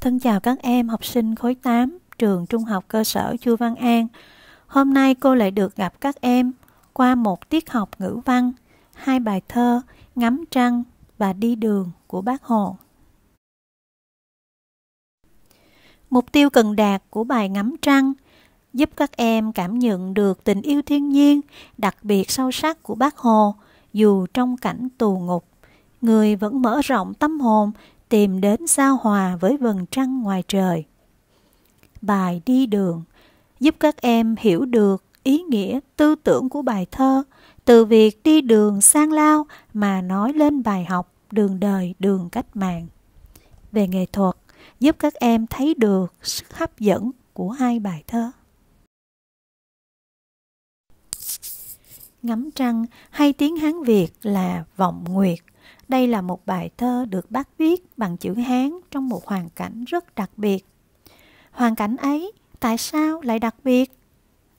Thân chào các em học sinh khối 8 trường Trung học cơ sở Chu Văn An. Hôm nay cô lại được gặp các em qua một tiết học ngữ văn, hai bài thơ Ngắm trăng và Đi đường của bác Hồ. Mục tiêu cần đạt của bài Ngắm trăng giúp các em cảm nhận được tình yêu thiên nhiên đặc biệt sâu sắc của bác Hồ dù trong cảnh tù ngục người vẫn mở rộng tâm hồn tìm đến giao hòa với vầng trăng ngoài trời. Bài đi đường giúp các em hiểu được ý nghĩa tư tưởng của bài thơ từ việc đi đường sang lao mà nói lên bài học đường đời đường cách mạng về nghệ thuật giúp các em thấy được sức hấp dẫn của hai bài thơ ngắm trăng hay tiếng Hán Việt là vọng nguyệt. Đây là một bài thơ được bác viết bằng chữ Hán trong một hoàn cảnh rất đặc biệt. Hoàn cảnh ấy tại sao lại đặc biệt?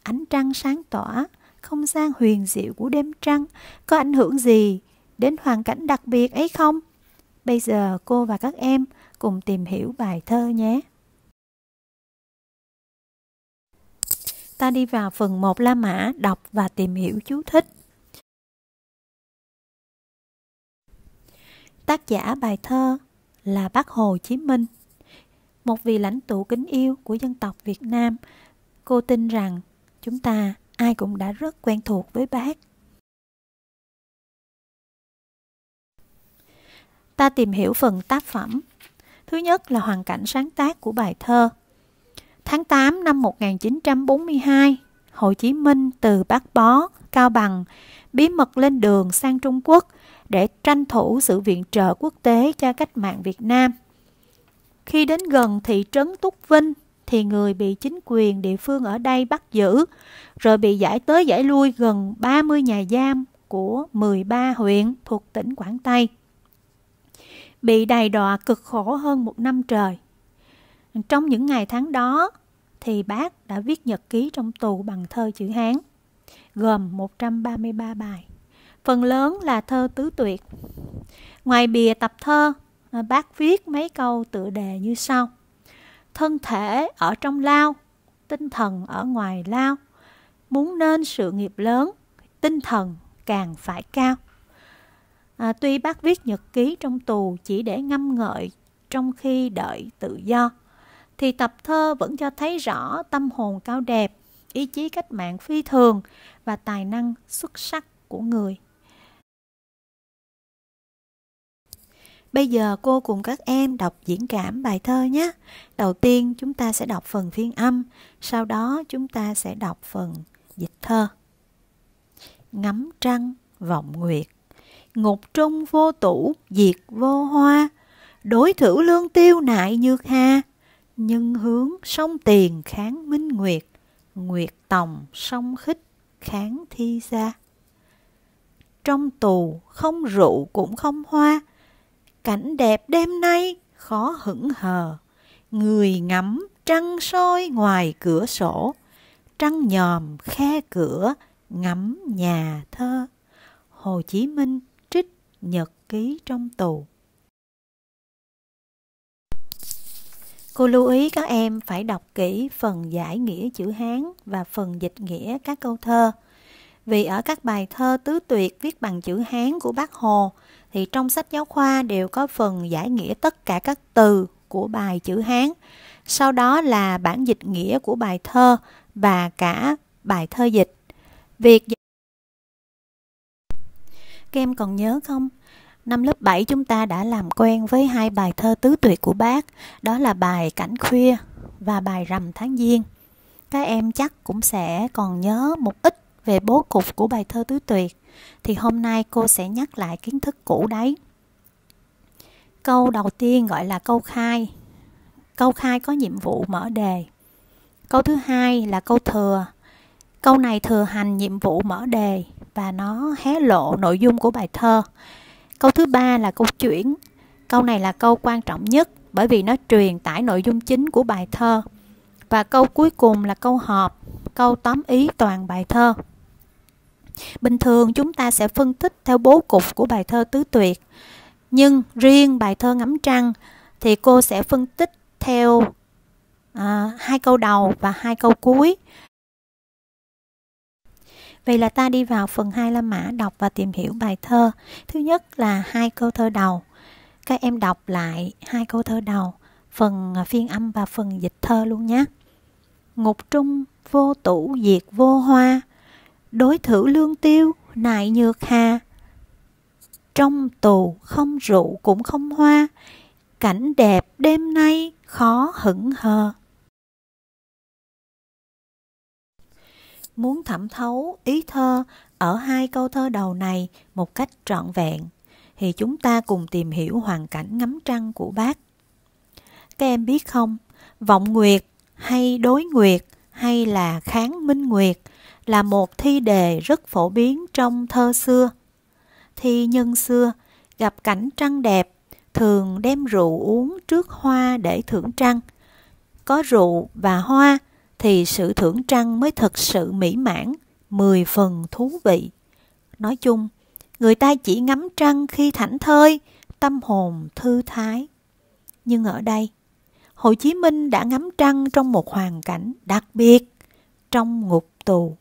Ánh trăng sáng tỏa, không gian huyền diệu của đêm trăng có ảnh hưởng gì đến hoàn cảnh đặc biệt ấy không? Bây giờ cô và các em cùng tìm hiểu bài thơ nhé. ta đi vào phần 1 La Mã đọc và tìm hiểu chú thích. Tác giả bài thơ là Bác Hồ Chí Minh, một vị lãnh tụ kính yêu của dân tộc Việt Nam. Cô tin rằng chúng ta ai cũng đã rất quen thuộc với bác. Ta tìm hiểu phần tác phẩm. Thứ nhất là hoàn cảnh sáng tác của bài thơ – Tháng 8 năm 1942, Hồ Chí Minh từ Bác Bó, Cao Bằng bí mật lên đường sang Trung Quốc để tranh thủ sự viện trợ quốc tế cho cách mạng Việt Nam. Khi đến gần thị trấn Túc Vinh thì người bị chính quyền địa phương ở đây bắt giữ, rồi bị giải tới giải lui gần 30 nhà giam của 13 huyện thuộc tỉnh Quảng Tây. Bị đày đọa cực khổ hơn một năm trời. Trong những ngày tháng đó, thì bác đã viết nhật ký trong tù bằng thơ chữ Hán, gồm 133 bài. Phần lớn là thơ tứ tuyệt. Ngoài bìa tập thơ, à, bác viết mấy câu tựa đề như sau. Thân thể ở trong lao, tinh thần ở ngoài lao. Muốn nên sự nghiệp lớn, tinh thần càng phải cao. À, tuy bác viết nhật ký trong tù chỉ để ngâm ngợi trong khi đợi tự do thì tập thơ vẫn cho thấy rõ tâm hồn cao đẹp, ý chí cách mạng phi thường và tài năng xuất sắc của người. Bây giờ cô cùng các em đọc diễn cảm bài thơ nhé. Đầu tiên chúng ta sẽ đọc phần phiên âm, sau đó chúng ta sẽ đọc phần dịch thơ. Ngắm trăng vọng nguyệt, ngục trung vô tủ diệt vô hoa, đối thủ lương tiêu nại nhược hà, nhân hướng sông tiền kháng minh nguyệt nguyệt tòng sông khích kháng thi gia trong tù không rượu cũng không hoa cảnh đẹp đêm nay khó hững hờ người ngắm trăng soi ngoài cửa sổ trăng nhòm khe cửa ngắm nhà thơ hồ chí minh trích nhật ký trong tù Cô lưu ý các em phải đọc kỹ phần giải nghĩa chữ Hán và phần dịch nghĩa các câu thơ. Vì ở các bài thơ tứ tuyệt viết bằng chữ Hán của bác Hồ thì trong sách giáo khoa đều có phần giải nghĩa tất cả các từ của bài chữ Hán. Sau đó là bản dịch nghĩa của bài thơ và cả bài thơ dịch. Việc các em còn nhớ không? Năm lớp 7 chúng ta đã làm quen với hai bài thơ tứ tuyệt của bác, đó là bài Cảnh khuya và bài Rằm tháng Giêng. Các em chắc cũng sẽ còn nhớ một ít về bố cục của bài thơ tứ tuyệt thì hôm nay cô sẽ nhắc lại kiến thức cũ đấy. Câu đầu tiên gọi là câu khai. Câu khai có nhiệm vụ mở đề. Câu thứ hai là câu thừa. Câu này thừa hành nhiệm vụ mở đề và nó hé lộ nội dung của bài thơ. Câu thứ ba là câu chuyển. Câu này là câu quan trọng nhất bởi vì nó truyền tải nội dung chính của bài thơ. Và câu cuối cùng là câu họp, câu tóm ý toàn bài thơ. Bình thường chúng ta sẽ phân tích theo bố cục của bài thơ tứ tuyệt. Nhưng riêng bài thơ ngắm trăng thì cô sẽ phân tích theo à, hai câu đầu và hai câu cuối Vậy là ta đi vào phần 2 La Mã đọc và tìm hiểu bài thơ. Thứ nhất là hai câu thơ đầu. Các em đọc lại hai câu thơ đầu, phần à, phiên âm và phần dịch thơ luôn nhé. Ngục trung vô tủ diệt vô hoa, đối thử lương tiêu nại nhược hà. Trong tù không rượu cũng không hoa, cảnh đẹp đêm nay khó hững hờ muốn thẩm thấu ý thơ ở hai câu thơ đầu này một cách trọn vẹn thì chúng ta cùng tìm hiểu hoàn cảnh ngắm trăng của bác. Các em biết không, vọng nguyệt hay đối nguyệt hay là kháng minh nguyệt là một thi đề rất phổ biến trong thơ xưa. Thi nhân xưa gặp cảnh trăng đẹp thường đem rượu uống trước hoa để thưởng trăng. Có rượu và hoa thì sự thưởng trăng mới thật sự mỹ mãn, mười phần thú vị. Nói chung, người ta chỉ ngắm trăng khi thảnh thơi, tâm hồn thư thái. Nhưng ở đây, Hồ Chí Minh đã ngắm trăng trong một hoàn cảnh đặc biệt, trong ngục tù.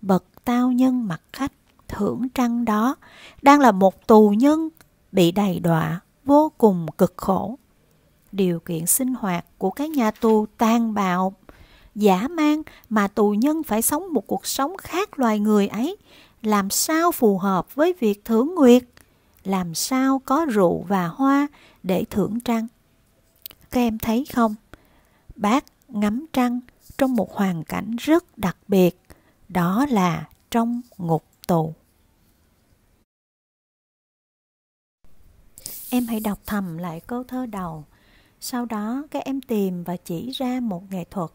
Bậc tao nhân mặt khách thưởng trăng đó đang là một tù nhân bị đày đọa vô cùng cực khổ. Điều kiện sinh hoạt của các nhà tù tàn bạo giả mang mà tù nhân phải sống một cuộc sống khác loài người ấy làm sao phù hợp với việc thưởng nguyệt làm sao có rượu và hoa để thưởng trăng các em thấy không bác ngắm trăng trong một hoàn cảnh rất đặc biệt đó là trong ngục tù em hãy đọc thầm lại câu thơ đầu sau đó các em tìm và chỉ ra một nghệ thuật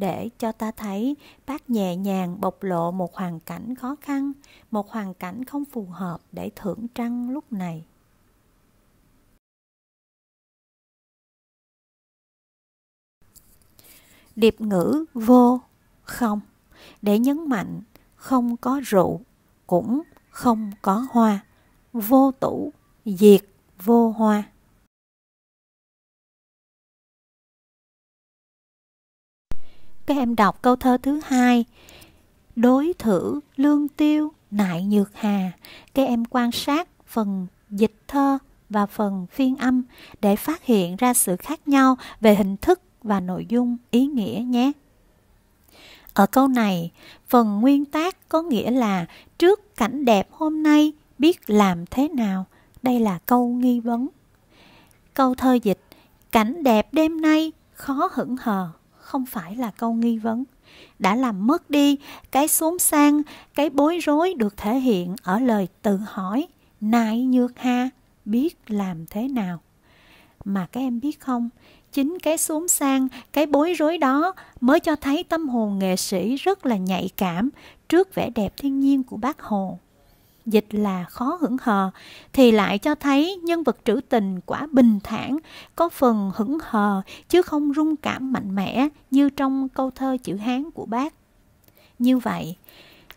để cho ta thấy bác nhẹ nhàng bộc lộ một hoàn cảnh khó khăn một hoàn cảnh không phù hợp để thưởng trăng lúc này điệp ngữ vô không để nhấn mạnh không có rượu cũng không có hoa vô tủ diệt vô hoa các em đọc câu thơ thứ hai đối thử lương tiêu nại nhược hà các em quan sát phần dịch thơ và phần phiên âm để phát hiện ra sự khác nhau về hình thức và nội dung ý nghĩa nhé ở câu này phần nguyên tác có nghĩa là trước cảnh đẹp hôm nay biết làm thế nào đây là câu nghi vấn câu thơ dịch cảnh đẹp đêm nay khó hững hờ không phải là câu nghi vấn đã làm mất đi cái xốn sang cái bối rối được thể hiện ở lời tự hỏi nại nhược ha biết làm thế nào mà các em biết không chính cái xuống sang cái bối rối đó mới cho thấy tâm hồn nghệ sĩ rất là nhạy cảm trước vẻ đẹp thiên nhiên của bác hồ dịch là khó hững hờ thì lại cho thấy nhân vật trữ tình quả bình thản có phần hững hờ chứ không rung cảm mạnh mẽ như trong câu thơ chữ hán của bác như vậy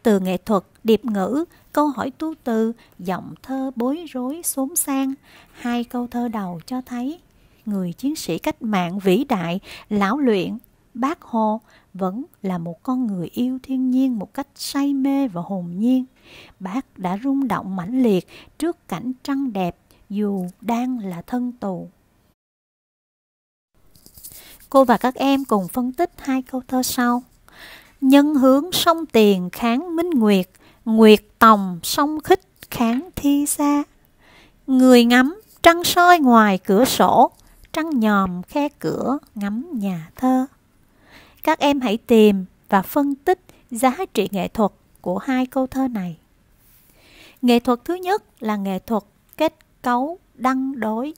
từ nghệ thuật điệp ngữ câu hỏi tu từ giọng thơ bối rối xốn sang hai câu thơ đầu cho thấy người chiến sĩ cách mạng vĩ đại lão luyện bác hồ vẫn là một con người yêu thiên nhiên một cách say mê và hồn nhiên. Bác đã rung động mãnh liệt trước cảnh trăng đẹp dù đang là thân tù. Cô và các em cùng phân tích hai câu thơ sau. Nhân hướng sông tiền kháng minh nguyệt, nguyệt tòng sông khích kháng thi xa. Người ngắm trăng soi ngoài cửa sổ, trăng nhòm khe cửa ngắm nhà thơ các em hãy tìm và phân tích giá trị nghệ thuật của hai câu thơ này nghệ thuật thứ nhất là nghệ thuật kết cấu đăng đối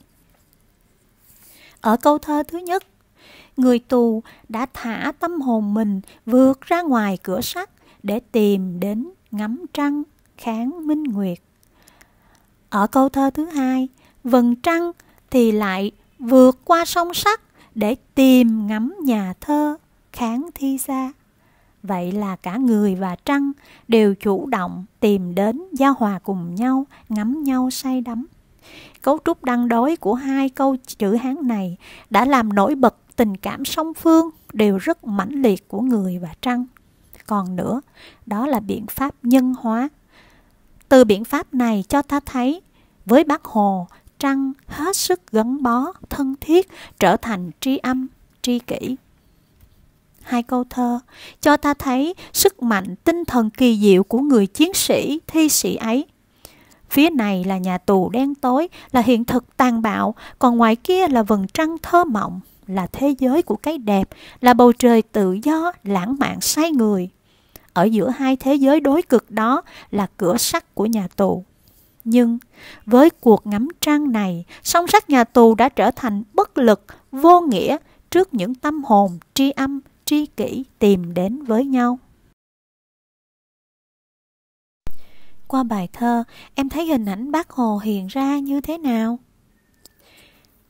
ở câu thơ thứ nhất người tù đã thả tâm hồn mình vượt ra ngoài cửa sắt để tìm đến ngắm trăng kháng minh nguyệt ở câu thơ thứ hai vầng trăng thì lại vượt qua sông sắt để tìm ngắm nhà thơ kháng thi xa vậy là cả người và trăng đều chủ động tìm đến giao hòa cùng nhau ngắm nhau say đắm cấu trúc đăng đối của hai câu chữ hán này đã làm nổi bật tình cảm song phương đều rất mãnh liệt của người và trăng còn nữa đó là biện pháp nhân hóa từ biện pháp này cho ta thấy với bác hồ trăng hết sức gắn bó thân thiết trở thành tri âm tri kỷ hai câu thơ cho ta thấy sức mạnh tinh thần kỳ diệu của người chiến sĩ thi sĩ ấy phía này là nhà tù đen tối là hiện thực tàn bạo còn ngoài kia là vầng trăng thơ mộng là thế giới của cái đẹp là bầu trời tự do lãng mạn say người ở giữa hai thế giới đối cực đó là cửa sắt của nhà tù nhưng với cuộc ngắm trăng này song sắt nhà tù đã trở thành bất lực vô nghĩa trước những tâm hồn tri âm tri kỷ tìm đến với nhau qua bài thơ em thấy hình ảnh bác hồ hiện ra như thế nào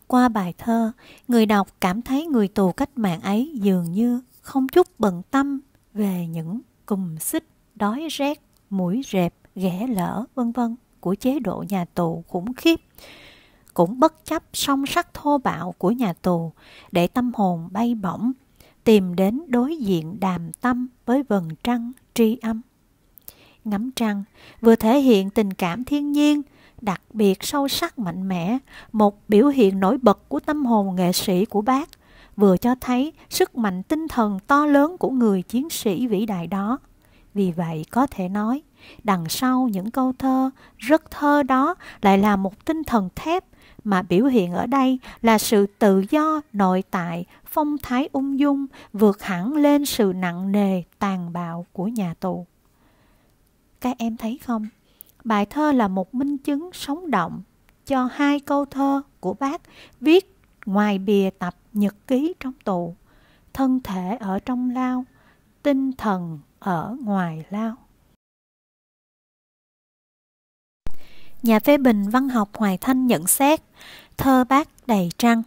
qua bài thơ người đọc cảm thấy người tù cách mạng ấy dường như không chút bận tâm về những cùm xích đói rét mũi rẹp ghẻ lỡ vân vân của chế độ nhà tù khủng khiếp cũng bất chấp song sắc thô bạo của nhà tù để tâm hồn bay bổng tìm đến đối diện đàm tâm với vầng trăng tri âm ngắm trăng vừa thể hiện tình cảm thiên nhiên đặc biệt sâu sắc mạnh mẽ một biểu hiện nổi bật của tâm hồn nghệ sĩ của bác vừa cho thấy sức mạnh tinh thần to lớn của người chiến sĩ vĩ đại đó vì vậy có thể nói đằng sau những câu thơ rất thơ đó lại là một tinh thần thép mà biểu hiện ở đây là sự tự do nội tại phong thái ung dung vượt hẳn lên sự nặng nề tàn bạo của nhà tù các em thấy không bài thơ là một minh chứng sống động cho hai câu thơ của bác viết ngoài bìa tập nhật ký trong tù thân thể ở trong lao tinh thần ở ngoài lao nhà phê bình văn học hoài thanh nhận xét thơ bác đầy trăng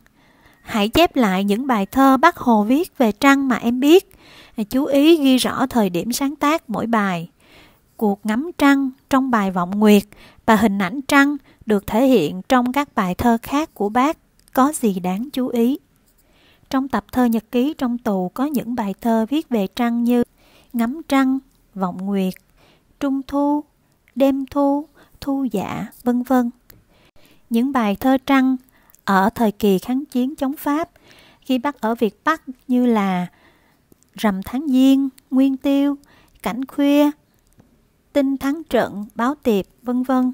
hãy chép lại những bài thơ bác hồ viết về trăng mà em biết chú ý ghi rõ thời điểm sáng tác mỗi bài cuộc ngắm trăng trong bài vọng nguyệt và hình ảnh trăng được thể hiện trong các bài thơ khác của bác có gì đáng chú ý trong tập thơ nhật ký trong tù có những bài thơ viết về trăng như ngắm trăng vọng nguyệt trung thu đêm thu thu dạ vân vân những bài thơ trăng ở thời kỳ kháng chiến chống Pháp khi bắt ở Việt Bắc như là Rằm Tháng Giêng, Nguyên Tiêu, Cảnh Khuya, Tinh Thắng Trận, Báo Tiệp, vân vân.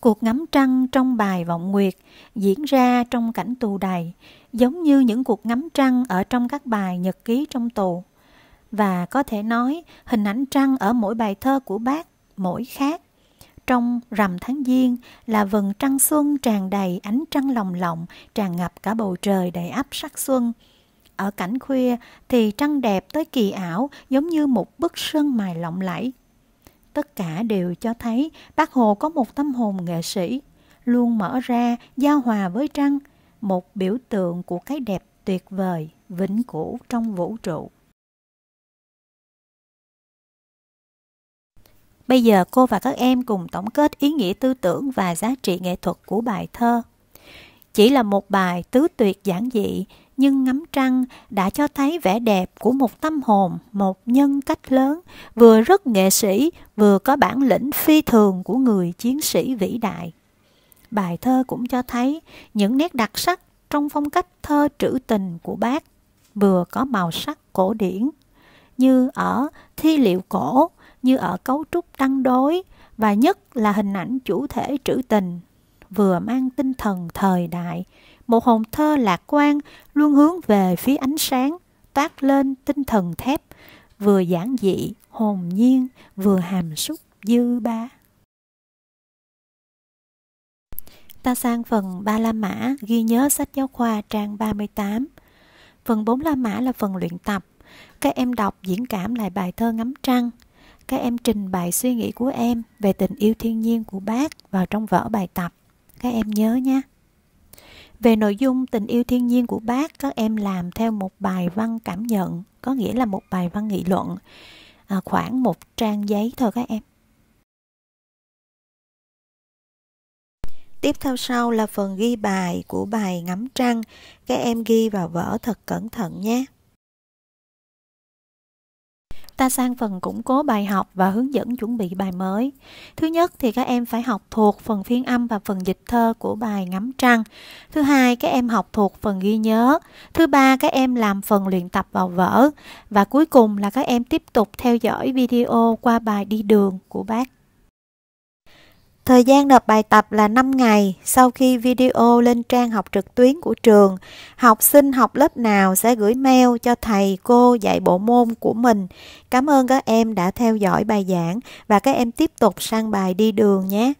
Cuộc ngắm trăng trong bài Vọng Nguyệt diễn ra trong cảnh tù đầy, giống như những cuộc ngắm trăng ở trong các bài nhật ký trong tù. Và có thể nói, hình ảnh trăng ở mỗi bài thơ của bác mỗi khác trong rằm tháng giêng là vầng trăng xuân tràn đầy ánh trăng lồng lộng tràn ngập cả bầu trời đầy áp sắc xuân ở cảnh khuya thì trăng đẹp tới kỳ ảo giống như một bức sơn mài lộng lẫy tất cả đều cho thấy bác hồ có một tâm hồn nghệ sĩ luôn mở ra giao hòa với trăng một biểu tượng của cái đẹp tuyệt vời vĩnh cửu trong vũ trụ Bây giờ cô và các em cùng tổng kết ý nghĩa tư tưởng và giá trị nghệ thuật của bài thơ. Chỉ là một bài tứ tuyệt giản dị, nhưng ngắm trăng đã cho thấy vẻ đẹp của một tâm hồn, một nhân cách lớn, vừa rất nghệ sĩ, vừa có bản lĩnh phi thường của người chiến sĩ vĩ đại. Bài thơ cũng cho thấy những nét đặc sắc trong phong cách thơ trữ tình của bác, vừa có màu sắc cổ điển, như ở thi liệu cổ như ở cấu trúc tăng đối và nhất là hình ảnh chủ thể trữ tình vừa mang tinh thần thời đại một hồn thơ lạc quan luôn hướng về phía ánh sáng toát lên tinh thần thép vừa giản dị hồn nhiên vừa hàm súc dư ba Ta sang phần ba La Mã ghi nhớ sách giáo khoa trang 38. Phần bốn La Mã là phần luyện tập. Các em đọc diễn cảm lại bài thơ Ngắm Trăng các em trình bày suy nghĩ của em về tình yêu thiên nhiên của bác vào trong vở bài tập các em nhớ nhé về nội dung tình yêu thiên nhiên của bác các em làm theo một bài văn cảm nhận có nghĩa là một bài văn nghị luận à, khoảng một trang giấy thôi các em Tiếp theo sau là phần ghi bài của bài ngắm trăng. Các em ghi vào vở thật cẩn thận nhé ta sang phần củng cố bài học và hướng dẫn chuẩn bị bài mới. Thứ nhất thì các em phải học thuộc phần phiên âm và phần dịch thơ của bài Ngắm Trăng. Thứ hai, các em học thuộc phần ghi nhớ. Thứ ba, các em làm phần luyện tập vào vở. Và cuối cùng là các em tiếp tục theo dõi video qua bài Đi đường của bác Thời gian nộp bài tập là 5 ngày sau khi video lên trang học trực tuyến của trường. Học sinh học lớp nào sẽ gửi mail cho thầy, cô dạy bộ môn của mình. Cảm ơn các em đã theo dõi bài giảng và các em tiếp tục sang bài đi đường nhé.